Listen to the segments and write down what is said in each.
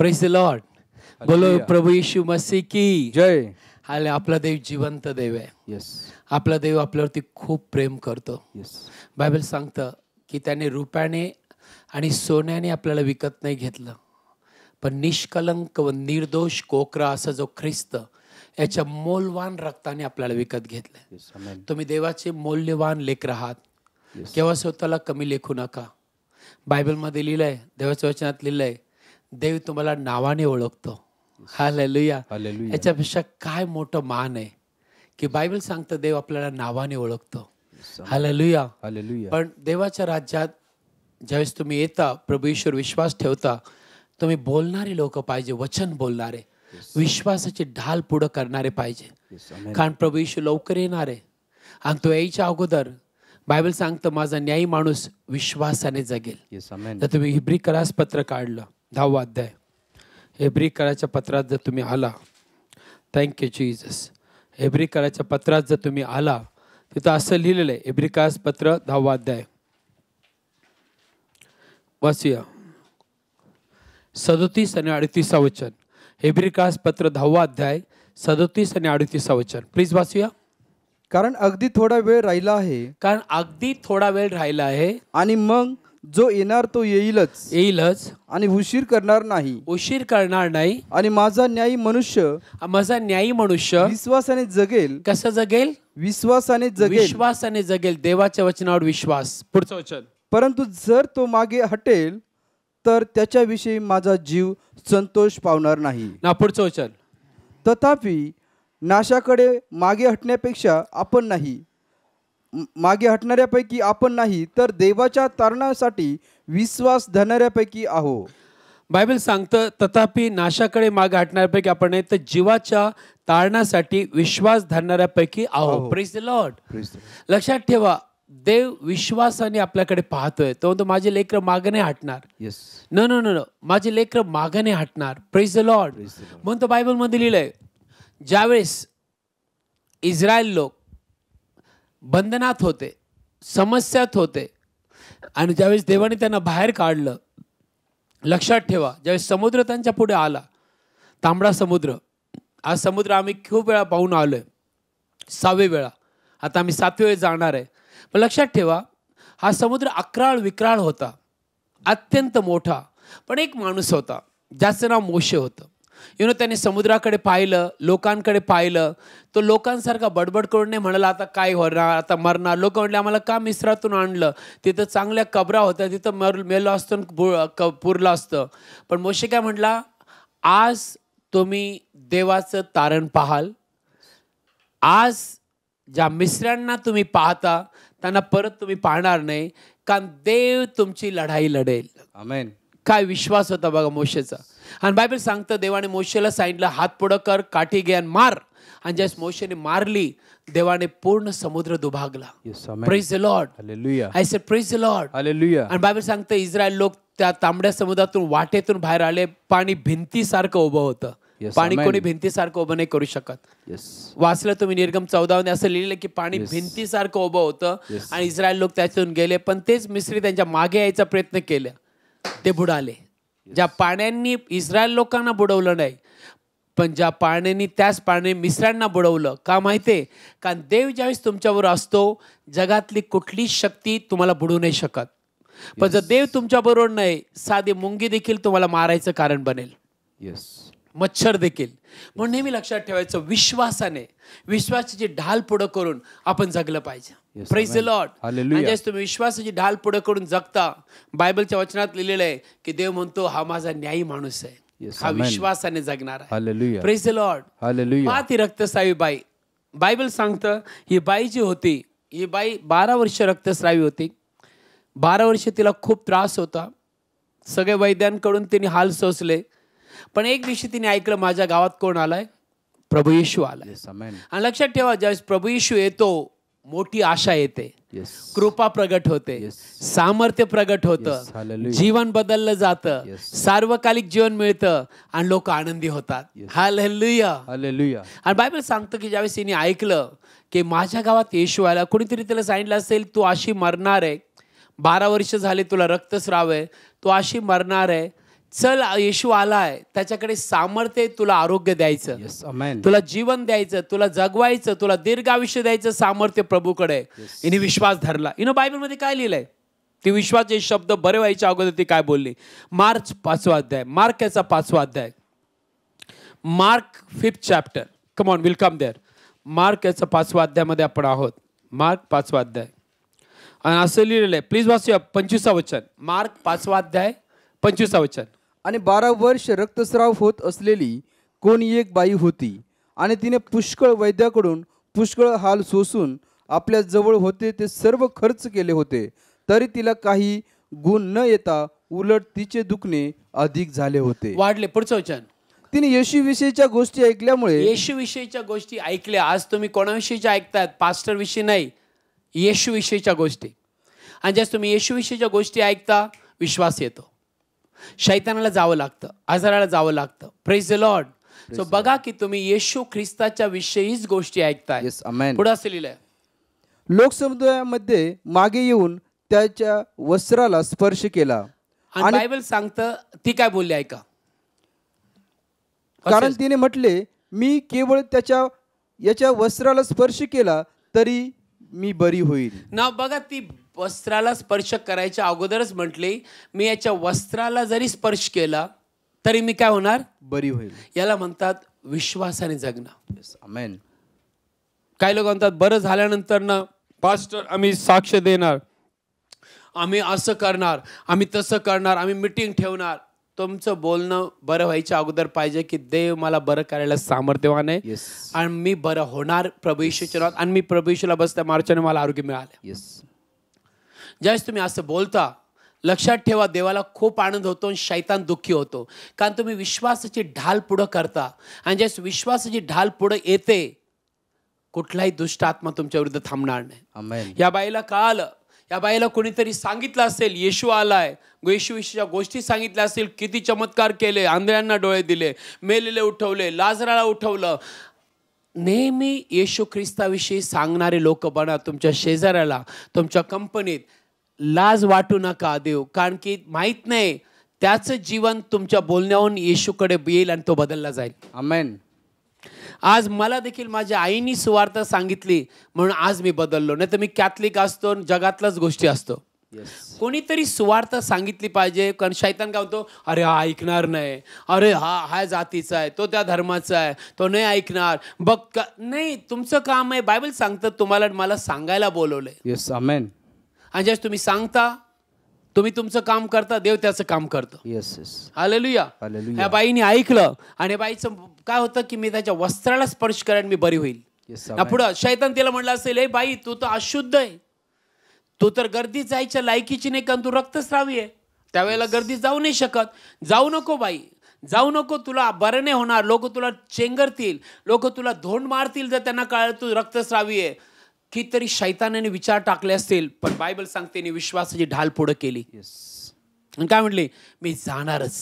Press the Lord बोलो प्रभू येशू मसी की जय आले आपला देव जिवंत देव आहे yes. आपला देव आपल्यावरती खूप प्रेम करतो yes. बायबल सांगतं की त्याने रुपयाने आणि सोन्याने आपल्याला विकत नाही घेतलं पण निष्कलंक व निर्दोष कोकरा असा जो ख्रिस्त याच्या मोलवान रक्ताने आपल्याला विकत घेतलं yes, तुम्ही देवाचे मौल्यवान लेख आहात केव्हा स्वतःला कमी लेखू नका बायबलमध्ये मध्ये लिहिलंय देवाच्या वचनात लिहिलंय देव तुम्हाला नावाने ओळखतो हा लुया याच्यापेक्षा काय मोठं मान आहे की बायबल सांगतं देव आपल्याला नावाने ओळखतो हा ललुया पण देवाच्या राज्यात ज्यावेळेस तुम्ही येता प्रभू ईश्वर विश्वास ठेवता तुम्ही बोलणारे लोक पाहिजे वचन बोलणारे विश्वासाची ढाल पुढं करणारे पाहिजे कारण प्रभू ईश्वर लवकर येणारे आणि तो यायच्या अगोदर बायबल सांगतं माझा न्यायी माणूस विश्वासाने जगेल तर तुम्ही हिब्री करास पत्र काढलं दहावा अध्याय कराच्या पत्रात जर तुम्ही आला थँक्यू जीजस कराच्या पत्रात जर तुम्ही आला तिथं असं लिहिलेलं आहे एब्रिकास पत्र दहावा अध्याय वाचूया सदोतीस आणि अडतीसा वचन हेब्रिकास पत्र दहावा अध्याय सदोतीस आणि अडतीसा वचन प्लीज वाचूया कारण अगदी थोडा वेळ राहिला आहे कारण अगदी थोडा वेळ राहिला आहे आणि मग जो येणार तो येईलच येईलच आणि उशीर करणार नाही उशीर करणार नाही आणि माझा न्यायी मनुष्य माझा न्यायी मनुष्य विश्वासाने जगेल कसं जगेल विश्वासाने जगेल विश्वासाने जगेल देवाच्या वचनावर विश्वास पुढचं वचन परंतु जर तो मागे हटेल तर त्याच्याविषयी माझा जीव संतोष पावणार नाही ना पुढचं वचन तथापि नाशाकडे मागे हटण्यापेक्षा आपण नाही मागे हटणाऱ्यापैकी आपण नाही तर देवाच्या तारणासाठी विश्वास धरणाऱ्यापैकी आहो बायबल सांगतं तथापि नाशाकडे मागे हटणाऱ्यापैकी आपण नाही तर जीवाच्या तारणासाठी विश्वास धरणाऱ्यापैकी आहो प्रेस द लॉर्ड लक्षात ठेवा देव विश्वासाने आपल्याकडे पाहतोय तो म्हणतो माझे लेकर मागे हटणार न न न माझे लेकर मागे हटणार प्रेस द लॉर्ड म्हणतो बायबलमध्ये लिहिलंय ज्यावेळेस इस्रायल लोक बंधनात होते समस्यात होते आणि ज्यावेळेस देवाने त्यांना बाहेर काढलं लक्षात ठेवा ज्यावेळेस समुद्र त्यांच्या पुढे आला तांबडा समुद्र आज समुद्र आम्ही खूप वेळा पाहून आलो आहे सहावे वेळा आता आम्ही सातवे वेळ जाणार आहे पण लक्षात ठेवा हा समुद्र अकराळ विक्राळ होता अत्यंत मोठा पण एक माणूस होता ज्याचं नाव मोशे होतं यु नो त्यांनी समुद्राकडे पाहिलं लोकांकडे पाहिलं तो लोकांसारखा बडबड करून नाही म्हणाला आता काय होणार आता मरणार लोक म्हणले आम्हाला का मिस्रातून आणलं तिथं चांगल्या कबरा होत्या तिथं मर मेलं असतं पुरलं असतं पण मोशे काय म्हटला आज तुम्ही देवाचं तारण पाहाल आज ज्या मिसऱ्यांना तुम्ही पाहता त्यांना परत तुम्ही पाहणार नाही कारण देव तुमची लढाई लढेल आमेन काय विश्वास होता बघा मोशेचा आणि बायबल सांगतं देवाने मोशेला सांगितलं हात पुढं कर काठी घे आणि मार आणि ज्यास मोशेने मारली देवाने पूर्ण समुद्र दुभागला praise Lord I say praise Lord आणि बायबल सांगतं इस्रायल लोक त्या तांबड्या समुद्रातून वाटेतून बाहेर आले पाणी भिंतीसारखं उभं होतं पाणी कोणी भिंतीसारखं उभं नाही करू शकत वाचलं तुम्ही निर्गम चौदावने असं लिहिलं की पाणी भिंतीसारखं उभं होतं आणि इस्रायल लोक त्याच्यातून गेले पण तेच मिस्त्री त्यांच्या मागे यायचा प्रयत्न केला ते बुडाले ज्या पाण्यांनी इस्रायल लोकांना बुडवलं नाही पण ज्या पाण्यांनी त्याच पाण्याने मिसऱ्यांना बुडवलं का माहिती आहे कारण देव ज्यावेळेस तुमच्यावर असतो जगातली कुठलीच शक्ती तुम्हाला बुडू नाही शकत पण जर देव तुमच्याबरोबर नाही साधी मुंगी देखील तुम्हाला मारायचं कारण बनेल येस मच्छर देखील म्हणून नेहमी लक्षात ठेवायचं विश्वासाने विश्वासाची ढाल पुढं करून आपण जगलं पाहिजे प्रेज लॉर्ड म्हणजे तुम्ही विश्वासाची ढाल पुढं करून जगता बायबलच्या वचनात लिहिलेलं आहे की देव म्हणतो हा माझा न्यायी माणूस आहे हा विश्वासाने जगणार आहे प्रेज लॉर्ड हा ती रक्तस्रावी बाई बायबल सांगतं ही बाई जी होती ही बाई बारा वर्ष रक्तस्रावी होती बारा वर्ष तिला खूप त्रास होता सगळे वैद्यांकडून तिने हाल सोसले पण एक दिवशी तिने ऐकलं माझ्या गावात कोण आलाय प्रभू येशू आलाय आणि लक्षात ठेवा ज्यावेळेस प्रभू येशू येतो मोठी आशा येते कृपा प्रगट होते सामर्थ्य प्रगट होतं जीवन बदललं जात सार्वकालिक जीवन मिळतं आणि लोक आनंदी होतात हालेलुया हालेलुया आणि बायबल सांगतं की ज्यावेळेस तिने ऐकलं की माझ्या गावात येशू आला कोणीतरी तिला सांगितलं असेल तू अशी मरणार आहे बारा वर्ष झाले तुला रक्तस्राव आहे तू अशी मरणार आहे चल येशू आलाय त्याच्याकडे सामर्थ्य तुला आरोग्य द्यायचं yes, तुला जीवन द्यायचं तुला जगवायचं तुला दीर्घ आयुष्य द्यायचं सामर्थ्य प्रभूकडे हिने yes. विश्वास धरला हिनं बायबलमध्ये काय लिहिलंय ती जे शब्द बरे व्हायच्या अगोदर ती काय बोलली मार्च पाचवा अध्याय मार्क याचा पाचवा अध्याय Mark fifth chapter come on welcome there Mark याचा पाचवा अध्यायामध्ये आपण आहोत मार्क पाचवा अध्याय आणि असं लिहिलेलं आहे प्लीज वाचूया पंचवीसा वचन मार्क पाचवा अध्याय पंचवीसा वचन आणि बारा वर्ष रक्तस्राव होत असलेली कोणी एक बाई होती आणि तिने पुष्कळ वैद्याकडून पुष्कळ हाल सोसून आपल्या जवळ होते ते सर्व खर्च केले होते तरी तिला काही गुण न येता उलट तिचे दुखणे अधिक झाले होते वाढले पुढचं वचन तिने येशूविषयीच्या गोष्टी ऐकल्यामुळे येशूविषयीच्या गोष्टी ऐकल्या आज तुम्ही कोणाविषयीच्या ऐकतात पास्टर विषयी नाही येशूविषयीच्या गोष्टी आणि ज्यास तुम्ही येशूविषयीच्या गोष्टी ऐकता विश्वास येतो शैतानाला जावं लागतं आजाराला जावं लागतं प्रेज द लॉर्ड सो बघा की तुम्ही येशू ख्रिस्ताच्या विषयीच गोष्टी ऐकताय पुढे असं लिहिलंय लोकसमुदायामध्ये मागे येऊन त्याच्या वस्त्राला स्पर्श केला आणि बायबल सांगतं ती काय बोलली ऐका कारण तिने म्हटले मी केवळ त्याच्या याच्या वस्त्राला स्पर्श केला तरी मी बरी होईल ना बघा ती वस्त्राला स्पर्श करायच्या अगोदरच म्हटले मी याच्या वस्त्राला जरी स्पर्श केला तरी मी काय होणार बरी होईल याला म्हणतात विश्वासाने जगणं काही लोक म्हणतात बरं झाल्यानंतर ना पास्टर आम्ही साक्ष देणार आम्ही असं करणार आम्ही तसं करणार आम्ही मिटिंग ठेवणार तुमचं बोलणं बरं व्हायच्या अगोदर पाहिजे की देव मला बरं करायला सामर्थ्यवान आहे आणि मी बरं होणार प्रभू आणि मी प्रभू बसत्या बसता मार्चाने मला आरोग्य मिळालं येस ज्यावेळेस तुम्ही असं बोलता लक्षात ठेवा देवाला खूप आनंद होतो आणि शैतान दुःखी होतो कारण तुम्ही विश्वासाची ढाल पुढं करता आणि ज्यावेळेस विश्वासाची ढाल पुढं येते कुठलाही दुष्ट आत्मा तुमच्या विरुद्ध थांबणार नाही या बाईला कळालं या बाईला कोणीतरी सांगितलं असेल येशू आलाय येशू विषयीच्या गोष्टी सांगितल्या असतील किती चमत्कार केले आंधळ्यांना डोळे दिले मेलेले उठवले लाजराला उठवलं नेहमी येशू ख्रिस्ताविषयी सांगणारे लोक बना तुमच्या शेजाऱ्याला तुमच्या कंपनीत लाज वाटू नका देव कारण की माहीत नाही त्याचं जीवन तुमच्या बोलण्याहून येशूकडे येईल आणि तो बदलला जाईल आमेन आज मला देखील माझ्या आईनी सुवार्थ सांगितली म्हणून आज मी बदललो नाही तर मी कॅथलिक असतो जगातलाच गोष्टी असतो Yes. कोणीतरी सुवार्थ सांगितली पाहिजे कारण शैतान काय म्हणतो अरे हा ऐकणार नाही अरे हा हा जातीचा आहे तो त्या धर्माचा आहे तो नाही ऐकणार बघ का नाही तुमचं काम आहे बायबल सांगतं तुम्हाला मला सांगायला बोलवलंय yes, आणि जस्ट तुम्ही सांगता तुम्ही तुमचं काम करता देव त्याचं काम करतं येस येस हालेलुया ह्या बाईने ऐकलं आणि बाईचं काय होतं की मी त्याच्या वस्त्राला स्पर्श करेन मी बरी होईल पुढं शैतान तिला म्हटलं असेल हे बाई तू तर अशुद्ध आहे तू तर गर्दी जायच्या लायकीची नाही कारण तू रक्तस्रावी आहे त्यावेळेला गर्दी जाऊ नाही शकत जाऊ नको बाई जाऊ नको तुला बरं नाही होणार लोक तुला चेंगरतील लोक तुला धोंड मारतील जर त्यांना कळलं तू रक्तस्रावी आहे कितीतरी शैतानाने विचार टाकले असतील पण बायबल सांगते विश्वासाची ढाल पुढं केली आणि काय म्हटले मी जाणारच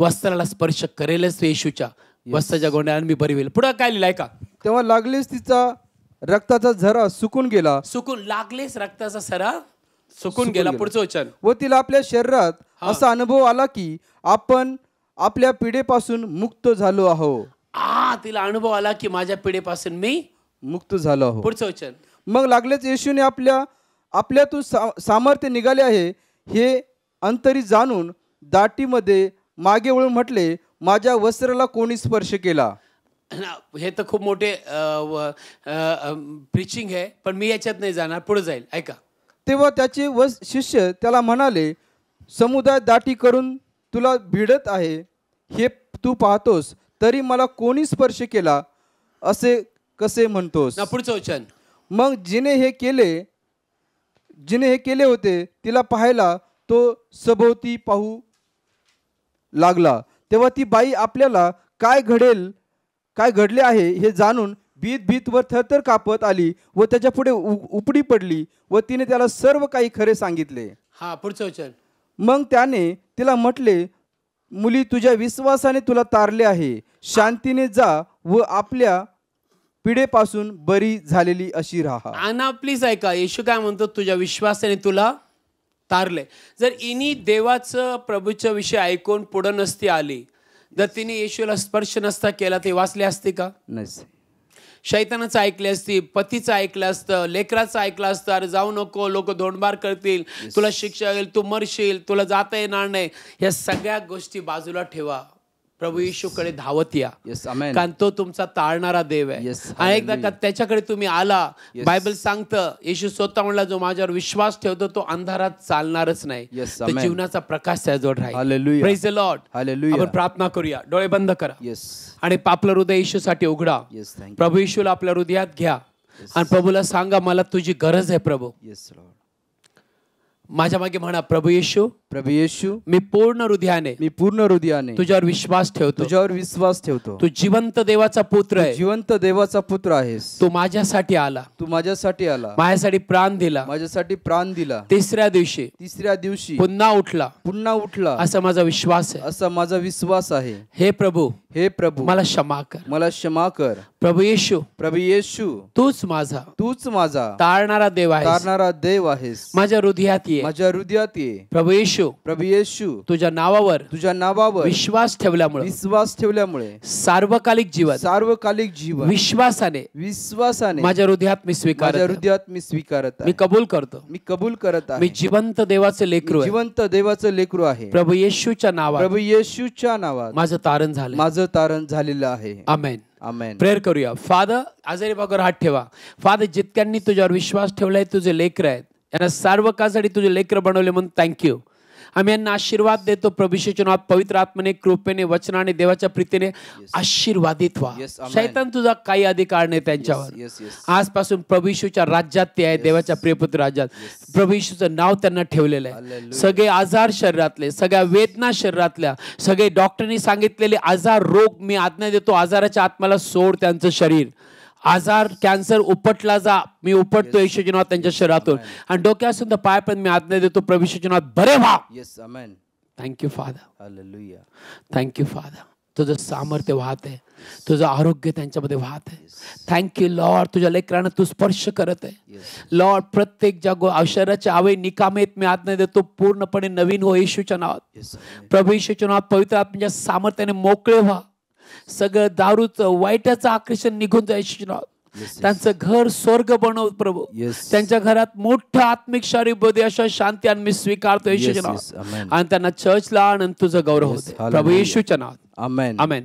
वस्त्राला स्पर्श करेलच येशूच्या वस्त्राच्या गोंड्याला मी बरी होईल पुढं काय आहे का तेव्हा लागलेच तिचा रक्ताचा झरा सुकून गेला सुकून लागलेच रक्ताचा सरा सुकून गेला पुढचं वचन व तिला आपल्या शरीरात असा अनुभव आला की आपण आपल्या पिढेपासून मुक्त झालो आहो आ तिला अनुभव आला की माझ्या पिढेपासून मी मुक्त झालो आहो पुढचं वचन मग लागलेच येशूने आपल्या आपल्यातून सा सामर्थ्य निघाले आहे हे अंतरी जाणून दाटीमध्ये मागे वळून म्हटले माझ्या वस्त्राला कोणी स्पर्श केला हे तर खूप मोठे प्रिचिंग आहे पण मी याच्यात नाही जाणार पुढे जाईल ऐका तेव्हा त्याचे व शिष्य त्याला म्हणाले समुदाय दाटी करून तुला भिडत आहे हे तू पाहतोस तरी मला कोणी स्पर्श केला असे कसे म्हणतोस पुढचं वचन मग जिने हे केले जिने हे केले होते तिला पाहायला तो सभोवती पाहू लागला तेव्हा ती बाई आपल्याला काय घडेल काय घडले आहे हे जाणून भीत भीत वर थरथर कापत आली व त्याच्या पुढे उपडी पडली व तिने त्याला सर्व काही खरे सांगितले हा पुढचं वचन मग त्याने तिला म्हटले मुली तुझ्या विश्वासाने तुला तारले आहे शांतीने जा व आपल्या पिढेपासून बरी झालेली अशी राहा आना प्लीज ऐका येशू काय म्हणतो तुझ्या विश्वासाने तुला तारले जर इनी देवाचं प्रभूचं विषय ऐकून पुढं नसती आली जर तिने येशूला स्पर्श नसता केला ते वाचले असते का नाही शैतानाचं ऐकले असती पतीचं ऐकलं असतं लेकराचं ऐकलं असतं अरे जाऊ नको लोक धोंडबार करतील तुला शिक्षा येईल तू मरशील तुला जाता येणार नाही या सगळ्या गोष्टी बाजूला ठेवा प्रभू येशूकडे धावत या कारण तो तुमचा ताळणारा देव आहे आणि एकदा का त्याच्याकडे तुम्ही आला बायबल सांगतं येशू स्वतः म्हणला जो माझ्यावर विश्वास ठेवतो तो अंधारात चालणारच नाही जीवनाचा प्रकाश त्याजवळ राहील लॉर्ड आपण प्रार्थना करूया डोळे बंद करा आणि आपलं हृदय येशूसाठी उघडा प्रभू येशूला आपल्या हृदयात घ्या आणि प्रभूला सांगा मला तुझी गरज आहे प्रभू माझ्या मागे म्हणा प्रभू येशू प्रभू येशू मी पूर्ण हृदयाने मी पूर्ण हृदयाने तुझ्यावर विश्वास ठेवतो तुझ्यावर विश्वास ठेवतो तू जिवंत देवाचा पुत्र आहे जिवंत देवाचा पुत्र आहेस तू माझ्यासाठी आला तू माझ्यासाठी आला माझ्यासाठी प्राण दिला माझ्यासाठी प्राण दिला तिसऱ्या दिवशी तिसऱ्या दिवशी पुन्हा उठला पुन्हा उठला असा माझा विश्वास आहे असा माझा विश्वास आहे हे प्रभू हे प्रभू मला क्षमा कर मला क्षमा कर प्रभू येशू प्रभू येशू तूच माझा तूच माझा तारणारा देव आहे तारणारा देव आहेस माझ्या हृदयात ये माझ्या हृदयात ये प्रभू येशू प्रभू येशू तुझ्या नावावर तुझ्या नावावर विश्वास ठेवल्यामुळे विश्वास ठेवल्यामुळे सार्वकालिक जीवन सार्वकालिक जीवन विश्वासाने विश्वासाने माझ्या हृदयात मी स्वीकार माझ्या हृदयात मी स्वीकारत मी कबूल करतो मी कबूल करत आहे मी जिवंत देवाचे लेकरू जिवंत देवाचं लेकरू आहे प्रभू येशूच्या नावा प्रभू येशूच्या नावात माझं तारण झालं माझं तारण झालेलं आहे अमेन आमेन प्रेयर करूया फादर आजारी बागर हात ठेवा फादर जितक्यांनी तुझ्यावर विश्वास ठेवलाय तुझे लेकर आहेत यांना सर्व कासाठी तुझे लेकर बनवले म्हणून थँक्यू आम्ही यांना आशीर्वाद देतो प्रभूशेच्या नावात पवित्र आत्मने कृपेने वचनाने देवाच्या प्रीतीने आशीर्वादित व्हा शैतान तुझा काही अधिकार नाही त्यांच्यावर आजपासून प्रभूशूच्या राज्यात ते आहे देवाच्या प्रियपुत्र राज्यात प्रभूशूचं नाव त्यांना ठेवलेलं आहे सगळे आजार शरीरातले सगळ्या वेदना शरीरातल्या सगळे डॉक्टरनी सांगितलेले आजार रोग मी आज्ञा देतो आजाराच्या आत्म्याला सोड त्यांचं शरीर आजार कॅन्सर उपटला जा मी उपटतो येशू त्यांच्या शरीरातून आणि डोक्यात सुद्धा पाय पण मी आज्ञा देतो प्रवेश बरे व्हा yes amen thank you father thank you father तुझं सामर्थ्य वाहत आहे तुझं आरोग्य त्यांच्यामध्ये वाहत आहे थँक्यू लॉर्ड तुझ्या लेकरांना तू स्पर्श करत आहे लॉर्ड प्रत्येक ज्या गो आवे आवे निकामेत मी आज्ञा देतो पूर्णपणे नवीन हो येशूच्या नावात प्रभू येशूच्या नावात पवित्र आत्म्याच्या सामर्थ्याने मोकळे व्हा सगळं दारूचं वाईटाचं आकर्षण निघून जायचं त्यांचं घर स्वर्ग बनव प्रभू त्यांच्या घरात मोठं आत्मिक शारीबोधी अशा शांती आणि मी स्वीकारतो येशूच्या आणि त्यांना चर्चला आणि तुझं गौरव होते प्रभू येशूच्या नाव आमेन आमेन